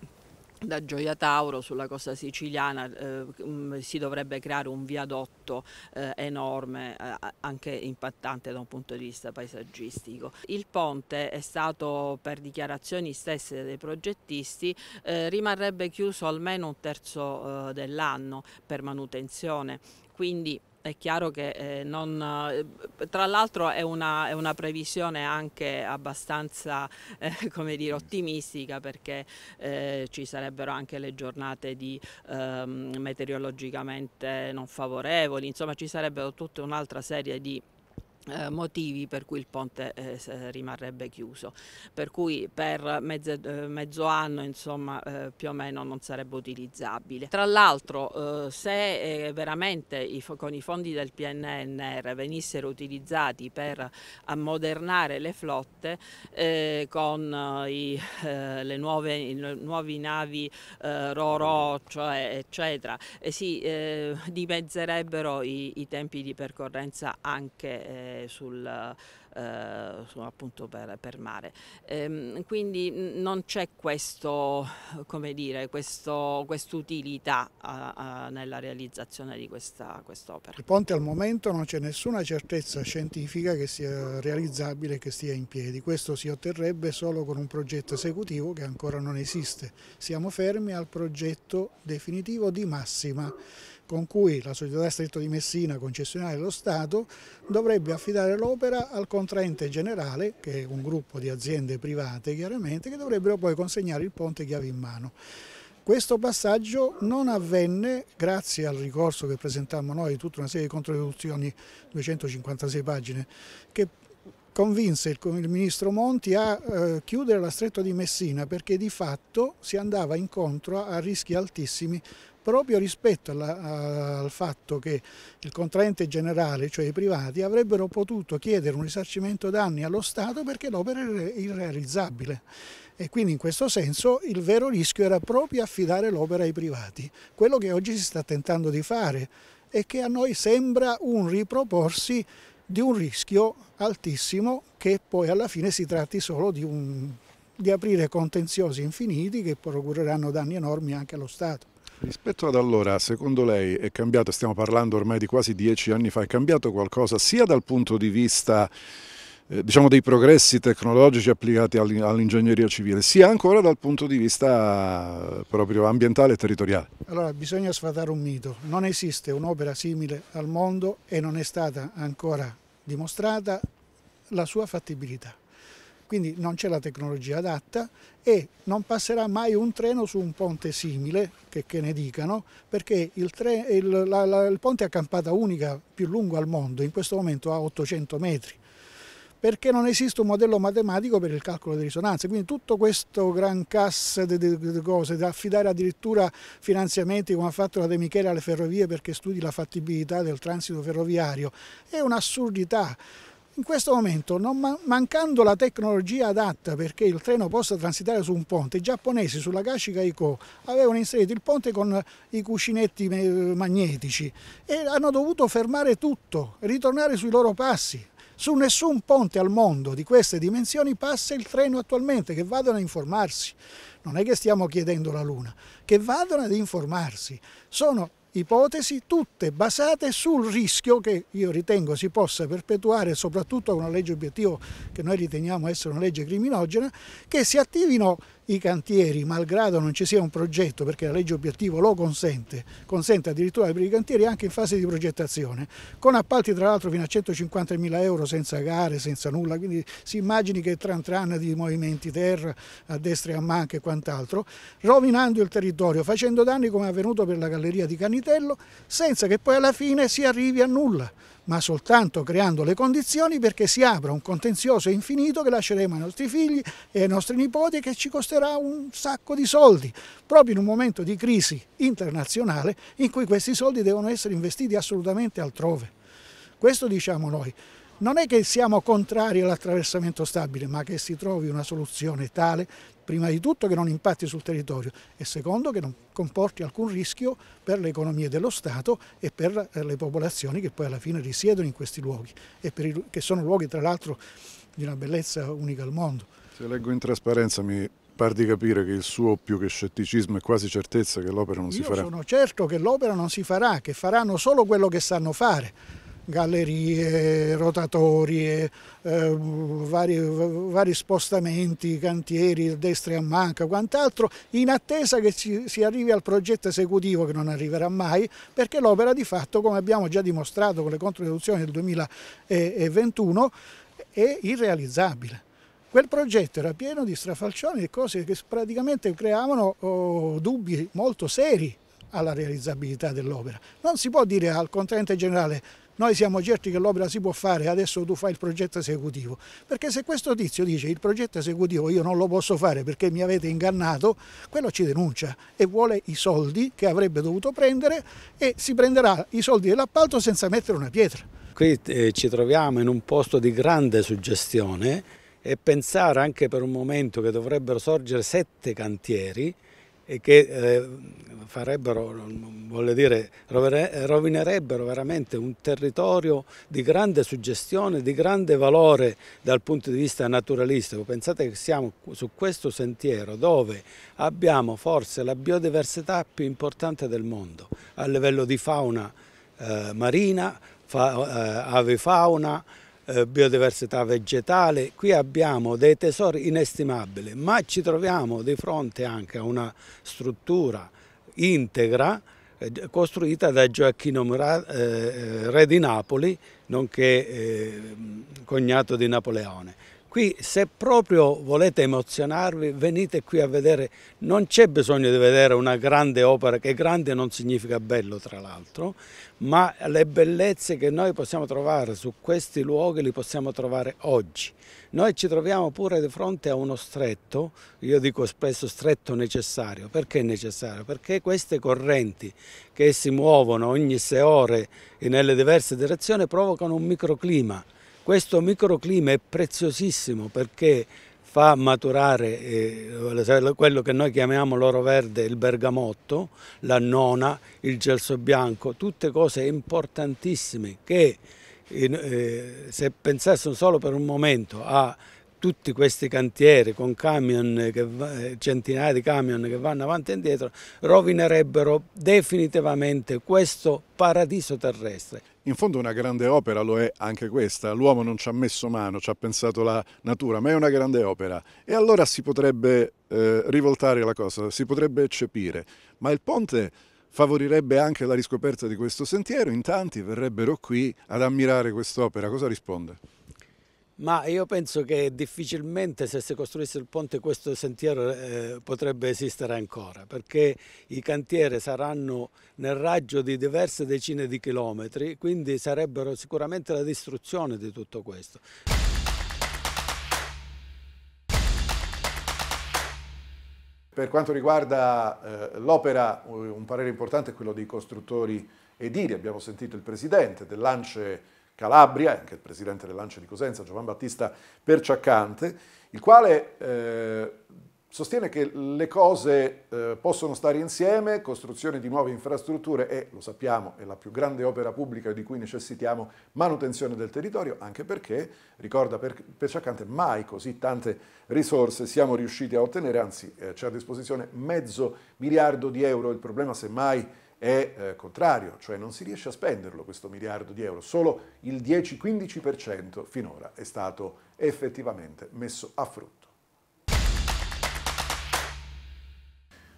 da Gioia Tauro sulla costa siciliana eh, mm, si dovrebbe creare un viadotto eh, enorme, eh, anche impattante da un punto di vista paesaggistico. Il ponte è stato, per dichiarazioni stesse dei progettisti, eh, rimarrebbe chiuso almeno un terzo eh, dell'anno per manutenzione, quindi è chiaro che eh, non, eh, tra l'altro è, è una, previsione anche abbastanza eh, dire, mm. ottimistica perché eh, ci sarebbero anche le giornate di, ehm, meteorologicamente non favorevoli, insomma ci sarebbero tutta un'altra serie di eh, motivi per cui il ponte eh, rimarrebbe chiuso, per cui per mezze, eh, mezzo anno insomma, eh, più o meno non sarebbe utilizzabile. Tra l'altro eh, se eh, veramente i, con i fondi del PNNR venissero utilizzati per ammodernare le flotte con i, le nuove, nuovi navi Roro cioè, eccetera, si dimezzerebbero i, i, tempi di percorrenza anche tratte sul, eh, su, appunto per, per mare. Ehm, quindi non c'è questo, come dire, questo, quest'utilità nella realizzazione di questa, opera. Il ponte al momento non c'è nessuna certezza scientifica che sia realizzabile che stia in piedi. Questo si otterrebbe solo con un progetto esecutivo che ancora non esiste. Siamo fermi al progetto definitivo di massima con cui la società Stretto di Messina, concessionaria dello Stato, dovrebbe affidare l'opera al contraente generale, che è un gruppo di aziende private chiaramente, che dovrebbero poi consegnare il ponte chiave in mano. Questo passaggio non avvenne grazie al ricorso che presentammo noi di tutta una serie di controdeduzioni, 256 pagine, che convinse il, ministro Monti a eh, chiudere la stretta di Messina perché di fatto si andava incontro a rischi altissimi proprio rispetto alla, al fatto che il contraente generale, cioè i privati, avrebbero potuto chiedere un risarcimento danni allo Stato perché l'opera era irrealizzabile e quindi in questo senso il vero rischio era proprio affidare l'opera ai privati, quello che oggi si sta tentando di fare e che a noi sembra un riproporsi di un rischio altissimo che poi alla fine si tratti solo di, un, di aprire contenziosi infiniti che procureranno danni enormi anche allo Stato. Rispetto ad allora, secondo lei è cambiato, stiamo parlando ormai di quasi dieci anni fa, è cambiato qualcosa sia dal punto di vista eh, diciamo dei progressi tecnologici applicati all'ingegneria civile, sia ancora dal punto di vista eh, proprio ambientale e territoriale? Allora bisogna sfatare un mito, non esiste un'opera simile al mondo e non è stata ancora dimostrata la sua fattibilità quindi non c'è la tecnologia adatta e non passerà mai un treno su un ponte simile, che, che ne dicano, perché il, tre, il, la, la, il ponte a campata unica più lungo al mondo in questo momento ha 800 metri perché non esiste un modello matematico per il calcolo di risonanza. Quindi tutto questo gran cassa di, cose, da affidare addirittura finanziamenti come ha fatto la De Michele alle ferrovie perché studi la fattibilità del transito ferroviario, è un'assurdità. In questo momento, non mancando la tecnologia adatta perché il treno possa transitare su un ponte, i giapponesi sulla Kashiga Iko avevano inserito il ponte con i cuscinetti eh, magnetici e hanno dovuto fermare tutto, ritornare sui loro passi. Su nessun ponte al mondo di queste dimensioni passa il treno attualmente, che vadano a informarsi. Non è che stiamo chiedendo la Luna, che vadano ad informarsi. Sono ipotesi tutte basate sul rischio che io ritengo si possa perpetuare soprattutto con una legge obiettivo che noi riteniamo essere una legge criminogena che si attivino i cantieri, malgrado non ci sia un progetto, perché la legge obiettivo lo consente, consente addirittura di aprire i cantieri anche in fase di progettazione, con appalti tra l'altro fino a 150 mila euro senza gare, senza nulla, quindi si immagini che tran tran di movimenti terra a destra e a manca e quant'altro, rovinando il territorio, facendo danni come è avvenuto per la galleria di Canitello, senza che poi alla fine si arrivi a nulla ma soltanto creando le condizioni perché si apra un contenzioso infinito che lasceremo ai nostri figli e ai nostri nipoti e che ci costerà un sacco di soldi, proprio in un momento di crisi internazionale in cui questi soldi devono essere investiti assolutamente altrove. Questo diciamo noi. Non è che siamo contrari all'attraversamento stabile, ma che si trovi una soluzione tale prima di tutto che non impatti sul territorio e secondo che non comporti alcun rischio per le economie dello Stato e per eh, le popolazioni che poi alla fine risiedono in questi luoghi e i, che sono luoghi tra l'altro di una bellezza unica al mondo. Se leggo in trasparenza mi par di capire che il suo più che scetticismo è quasi certezza che l'opera non Io si farà. Io sono certo che l'opera non si farà, che faranno solo quello che sanno fare, gallerie, rotatorie, eh, eh, vari, vari, spostamenti, cantieri, destre a manca, quant'altro, in attesa che ci, si arrivi al progetto esecutivo che non arriverà mai, perché l'opera di fatto, come abbiamo già dimostrato con le controdeduzioni del 2021, è irrealizzabile. Quel progetto era pieno di strafalcioni e cose che praticamente creavano oh, dubbi molto seri alla realizzabilità dell'opera. Non si può dire al contraente generale noi siamo certi che l'opera si può fare, adesso tu fai il progetto esecutivo. Perché se questo tizio dice il progetto esecutivo io non lo posso fare perché mi avete ingannato, quello ci denuncia e vuole i soldi che avrebbe dovuto prendere e si prenderà i soldi dell'appalto senza mettere una pietra. Qui eh, ci troviamo in un posto di grande suggestione e pensare anche per un momento che dovrebbero sorgere sette cantieri e che eh, farebbero, voglio dire, rovinerebbero veramente un territorio di grande suggestione, di grande valore dal punto di vista naturalistico. Pensate che siamo su questo sentiero dove abbiamo forse la biodiversità più importante del mondo a livello di fauna eh, marina, fa, eh, avifauna, eh, biodiversità vegetale, qui abbiamo dei tesori inestimabili, ma ci troviamo di fronte anche a una struttura integra eh, costruita da Gioacchino Murat, eh, eh, re di Napoli, nonché eh, cognato di Napoleone. Qui se proprio volete emozionarvi venite qui a vedere, non c'è bisogno di vedere una grande opera che grande non significa bello tra l'altro, ma le bellezze che noi possiamo trovare su questi luoghi li possiamo trovare oggi. Noi ci troviamo pure di fronte a uno stretto, io dico spesso stretto necessario, perché è necessario? Perché queste correnti che si muovono ogni sei ore nelle diverse direzioni provocano un microclima questo microclima è preziosissimo perché fa maturare eh, quello che noi chiamiamo l'oro verde, il bergamotto, la nona, il gelso bianco, tutte cose importantissime che eh, se pensassero solo per un momento a tutti questi cantieri con camion che, eh, centinaia di camion che vanno avanti e indietro rovinerebbero definitivamente questo paradiso terrestre. In fondo una grande opera lo è anche questa, l'uomo non ci ha messo mano, ci ha pensato la natura, ma è una grande opera. E allora si potrebbe eh, rivoltare la cosa, si potrebbe eccepire, ma il ponte favorirebbe anche la riscoperta di questo sentiero, in tanti verrebbero qui ad ammirare quest'opera. Cosa risponde? Ma io penso che difficilmente se si costruisse il ponte questo sentiero eh, potrebbe esistere ancora, perché i cantieri saranno nel raggio di diverse decine di chilometri, quindi sarebbero sicuramente la distruzione di tutto questo. Per quanto riguarda eh, l'opera, un parere importante è quello dei costruttori edili, abbiamo sentito il presidente dell'Ance Calabria, anche il presidente dell'Ance di Cosenza, Giovan Battista Perciaccante, il quale eh, sostiene che le cose eh, possono stare insieme, costruzione di nuove infrastrutture e, lo sappiamo, è la più grande opera pubblica di cui necessitiamo, manutenzione del territorio, anche perché, ricorda per, Perciaccante, mai così tante risorse siamo riusciti a ottenere, anzi eh, c'è a disposizione mezzo miliardo di euro, il problema semmai è è eh, contrario, cioè non si riesce a spenderlo questo miliardo di euro, solo il 10-15% finora è stato effettivamente messo a frutto.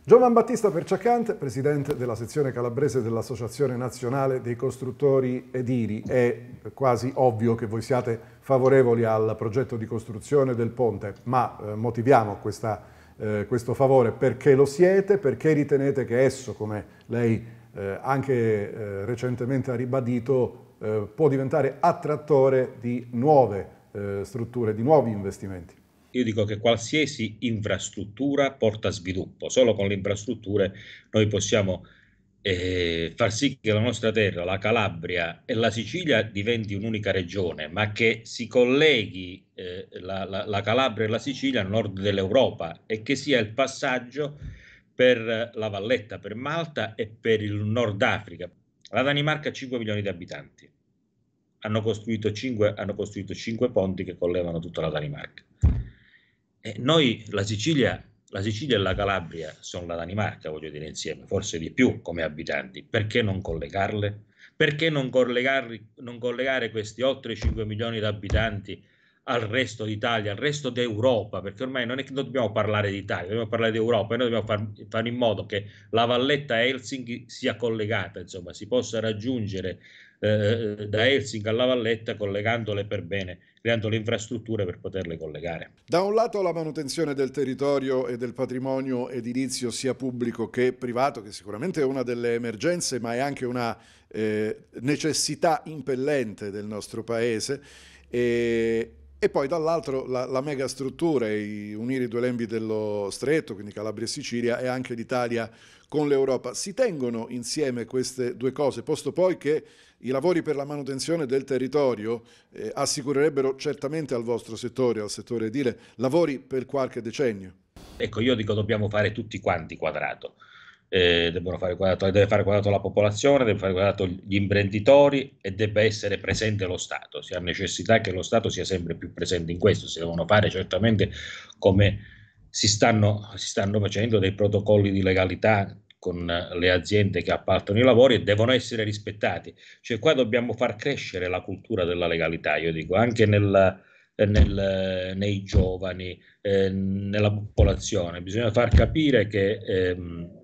Giovan Battista Perciacante, presidente della sezione calabrese dell'Associazione Nazionale dei Costruttori Ediri, è quasi ovvio che voi siate favorevoli al progetto di costruzione del ponte, ma eh, motiviamo questa eh, questo favore, perché lo siete, perché ritenete che esso, come lei eh, anche eh, recentemente ha ribadito, eh, può diventare attrattore di nuove eh, strutture, di nuovi investimenti. Io dico che qualsiasi infrastruttura porta sviluppo, solo con le infrastrutture noi possiamo eh, far sì che la nostra terra, la Calabria e la Sicilia diventi un'unica regione, ma che si colleghi eh, la, la, la, Calabria e la Sicilia al nord dell'Europa e che sia il passaggio per la Valletta, per Malta e per il Nord Africa. La Danimarca ha 5 milioni di abitanti. Hanno costruito 5, hanno costruito 5 ponti che collegano tutta la Danimarca. E noi, la Sicilia, la Sicilia e la Calabria sono la Danimarca, voglio dire insieme, forse di più come abitanti, perché non collegarle? Perché non, non collegare questi oltre 5 milioni di abitanti al resto d'Italia, al resto d'Europa? Perché ormai non è che dobbiamo parlare d'Italia, dobbiamo parlare d'Europa e noi dobbiamo far, fare in modo che la valletta Helsinki sia collegata, insomma, si possa raggiungere eh, da Helsinki alla Valletta collegandole per bene, creando le infrastrutture per poterle collegare. Da un lato la manutenzione del territorio e del patrimonio edilizio sia pubblico che privato, che sicuramente è una delle emergenze, ma è anche una eh, necessità impellente del nostro Paese. E, e poi dall'altro la, la struttura, i, unire i due lembi dello stretto, quindi Calabria e Sicilia, e anche l'Italia con l'Europa. Si tengono insieme queste due cose, posto poi che i lavori per la manutenzione del territorio eh, assicurerebbero certamente al vostro settore, al settore edile, lavori per qualche decennio. Ecco, io dico dobbiamo fare tutti quanti quadrato eh, devono fare quadrato, deve fare quadrato la popolazione, deve fare quadrato gli imprenditori e deve essere presente lo Stato. Si ha necessità che lo Stato sia sempre più presente in questo, si devono fare certamente come si stanno, si stanno facendo dei protocolli di legalità con le aziende che appaltano i lavori e devono essere rispettati. Cioè qua dobbiamo far crescere la cultura della legalità, io dico, anche nel, nel, nei giovani, eh, nella popolazione. Bisogna far capire che ehm,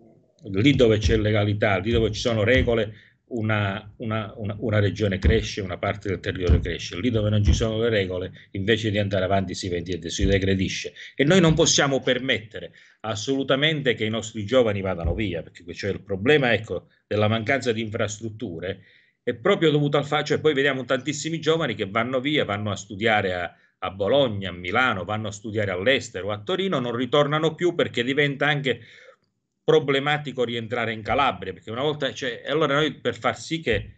lì dove c'è legalità, lì dove ci sono regole, una, una, una, una, regione cresce, una parte del territorio cresce, lì dove non ci sono le regole, invece di andare avanti si va si degredisce. E noi non possiamo permettere assolutamente che i nostri giovani vadano via, perché cioè, il problema ecco, della mancanza di infrastrutture è proprio dovuto al fatto, cioè poi vediamo tantissimi giovani che vanno via, vanno a studiare a, a Bologna, a Milano, vanno a studiare all'estero, a Torino, non ritornano più perché diventa anche problematico rientrare in Calabria, perché una volta, cioè, allora noi per far sì che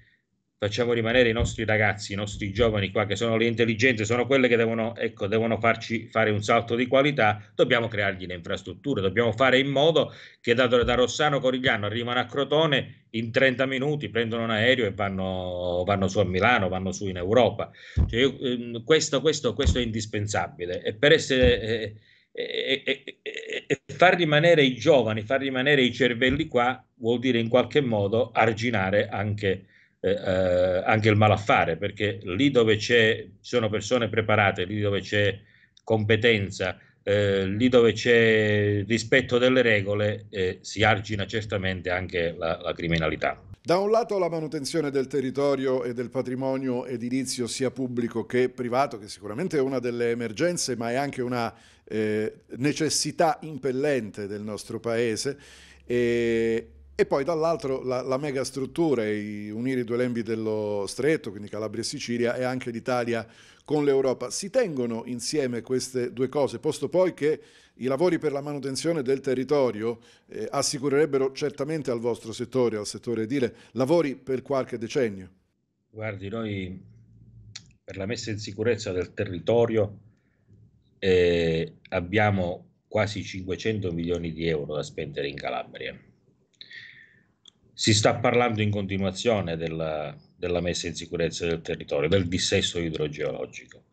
facciamo rimanere i nostri ragazzi, i nostri giovani qua, che sono le intelligenze, sono quelle che devono, ecco, devono farci fare un salto di qualità, dobbiamo creargli le infrastrutture, dobbiamo fare in modo che da, da Rossano Corigliano arrivano a Crotone in 30 minuti, prendono un aereo e vanno, vanno su a Milano, vanno su in Europa. Cioè, io, ehm, questo, questo, questo, è indispensabile e per essere... Eh, e, e, e, far rimanere i giovani, far rimanere i cervelli qua vuol dire in qualche modo arginare anche, eh, eh, anche il malaffare, perché lì dove c'è, sono persone preparate, lì dove c'è competenza, eh, lì dove c'è rispetto delle regole, eh, si argina certamente anche la, la criminalità. Da un lato la manutenzione del territorio e del patrimonio edilizio sia pubblico che privato, che sicuramente è una delle emergenze, ma è anche una eh, necessità impellente del nostro paese e, e poi dall'altro la, la struttura, i, unire i due lembi dello stretto, quindi Calabria e Sicilia e anche l'Italia con l'Europa. Si tengono insieme queste due cose, posto poi che i lavori per la manutenzione del territorio eh, assicurerebbero certamente al vostro settore, al settore edile, lavori per qualche decennio. Guardi, noi per la messa in sicurezza del territorio eh, abbiamo quasi 500 milioni di euro da spendere in Calabria. Si sta parlando in continuazione della, della messa in sicurezza del territorio, del dissesto idrogeologico.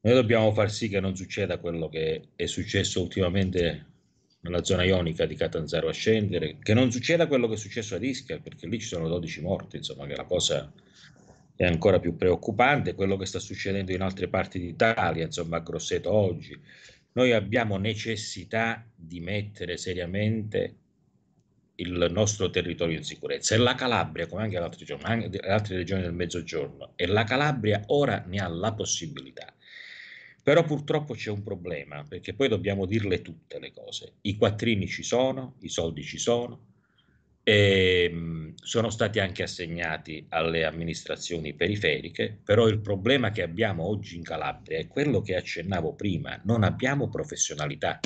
Noi dobbiamo far sì che non succeda quello che è successo ultimamente nella zona ionica di Catanzaro a scendere, che non succeda quello che è successo a Ischia, perché lì ci sono 12 morti, insomma, che la cosa è ancora più preoccupante quello che sta succedendo in altre parti d'Italia, insomma a Grosseto oggi. Noi abbiamo necessità di mettere seriamente il nostro territorio in sicurezza e la Calabria, come anche, giorno, anche le altre regioni del Mezzogiorno, e la Calabria ora ne ha la possibilità. Però purtroppo c'è un problema, perché poi dobbiamo dirle tutte le cose. I quattrini ci sono, i soldi ci sono, e ehm, sono stati anche assegnati alle amministrazioni periferiche, però il problema che abbiamo oggi in Calabria è quello che accennavo prima, non abbiamo professionalità.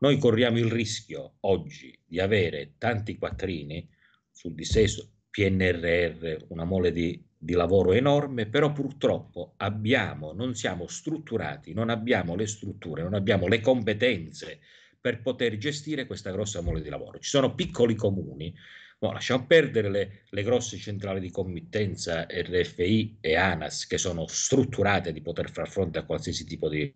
Noi corriamo il rischio oggi di avere tanti quattrini sul dissesto, PNRR, una mole di, di lavoro enorme, però purtroppo abbiamo, non siamo strutturati, non abbiamo le strutture, non abbiamo le competenze per poter gestire questa grossa mole di lavoro. Ci sono piccoli comuni, no, lasciamo perdere le, le, grosse centrali di committenza RFI e ANAS che sono strutturate di poter far fronte a qualsiasi tipo di,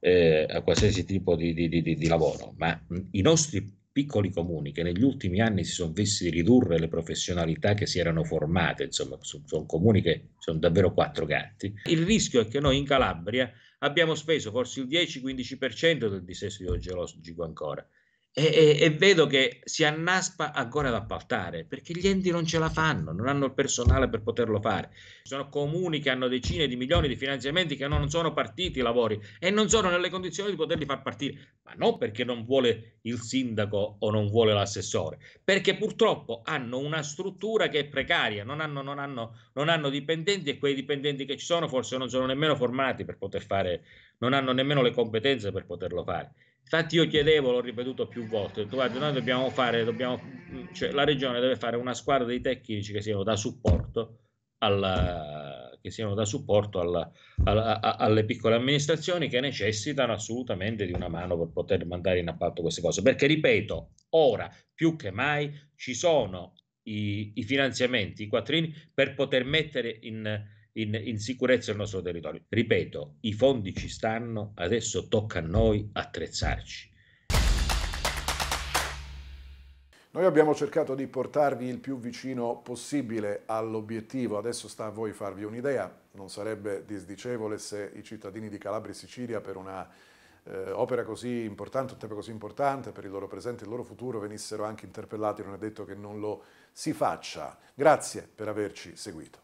eh, a qualsiasi tipo di, di, di lavoro, ma i nostri piccoli comuni che negli ultimi anni si sono visti ridurre le professionalità che si erano formate, insomma, sono comuni che sono davvero quattro gatti. Il rischio è che noi in Calabria abbiamo speso forse il 10-15% del dissesto idrogeologico ancora e, e, e, vedo che si annaspa ancora ad appaltare perché gli enti non ce la fanno, non hanno il personale per poterlo fare. Ci sono comuni che hanno decine di milioni di finanziamenti che non sono partiti i lavori e non sono nelle condizioni di poterli far partire, ma non perché non vuole il sindaco o non vuole l'assessore, perché purtroppo hanno una struttura che è precaria, non hanno, non hanno, non hanno dipendenti e quei dipendenti che ci sono forse non sono nemmeno formati per poter fare, non hanno nemmeno le competenze per poterlo fare. Infatti io chiedevo, l'ho ripetuto più volte, ho detto, guarda, noi dobbiamo fare, dobbiamo, cioè, la regione deve fare una squadra di tecnici che siano da supporto, alla, che siano da supporto alla, alla, alle piccole amministrazioni che necessitano assolutamente di una mano per poter mandare in appalto queste cose. Perché, ripeto, ora più che mai ci sono i, i finanziamenti, i quattrini per poter mettere in in, in sicurezza il nostro territorio. Ripeto, i fondi ci stanno, adesso tocca a noi attrezzarci. Noi abbiamo cercato di portarvi il più vicino possibile all'obiettivo, adesso sta a voi farvi un'idea, non sarebbe disdicevole se i cittadini di Calabria e Sicilia per una eh, opera così importante, un tempo così importante per il loro presente e il loro futuro venissero anche interpellati, non è detto che non lo si faccia. Grazie per averci seguito.